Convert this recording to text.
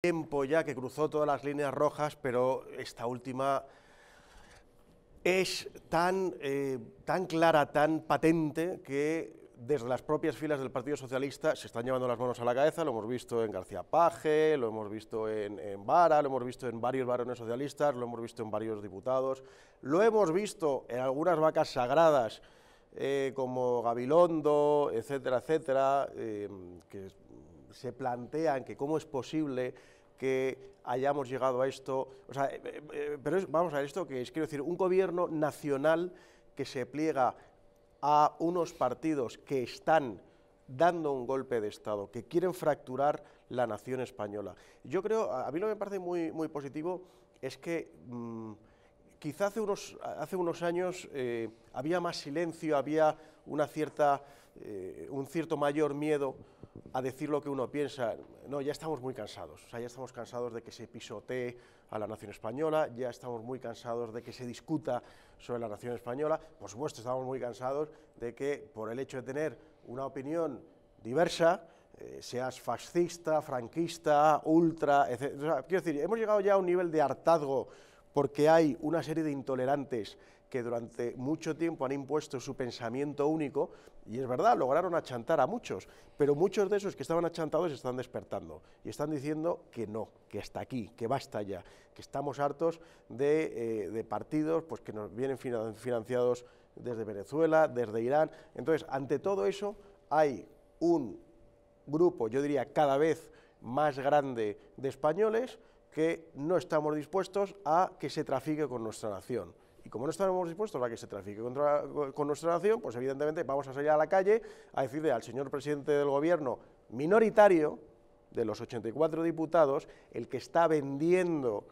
tiempo ya que cruzó todas las líneas rojas, pero esta última es tan, eh, tan clara, tan patente, que desde las propias filas del Partido Socialista se están llevando las manos a la cabeza, lo hemos visto en García Page, lo hemos visto en, Vara, lo hemos visto en varios varones socialistas, lo hemos visto en varios diputados, lo hemos visto en algunas vacas sagradas, eh, como Gabilondo, etcétera, etcétera, eh, que se plantean que cómo es posible que hayamos llegado a esto. O sea, eh, eh, pero vamos a ver esto que es, quiero decir, un gobierno nacional que se pliega a unos partidos que están dando un golpe de Estado, que quieren fracturar la nación española. Yo creo, a mí lo que me parece muy, muy positivo es que mm, quizá hace unos, hace unos años eh, había más silencio, había una cierta, un cierto mayor miedo a decir lo que uno piensa, no, ya estamos muy cansados, ya estamos cansados de que se pisotee a la nación española, ya estamos muy cansados de que se discuta sobre la nación española, por supuesto estamos muy cansados de que por el hecho de tener una opinión diversa, eh, seas fascista, franquista, ultra, etc. quiero decir, hemos llegado ya a un nivel de hartazgo porque hay una serie de intolerantes que durante mucho tiempo han impuesto su pensamiento único, y es verdad, lograron achantar a muchos, pero muchos de esos que estaban achantados están despertando y están diciendo que no, que hasta aquí, que basta ya, que estamos hartos de, eh, partidos pues, que nos vienen financiados desde Venezuela, desde Irán. Entonces, ante todo eso, hay un grupo, yo diría, cada vez más grande de españoles que no estamos dispuestos a que se trafique con nuestra nación. Y como no estamos dispuestos a que se trafique con nuestra nación, pues evidentemente vamos a salir a la calle a decirle al señor presidente del gobierno minoritario de los 84 diputados, el que está vendiendo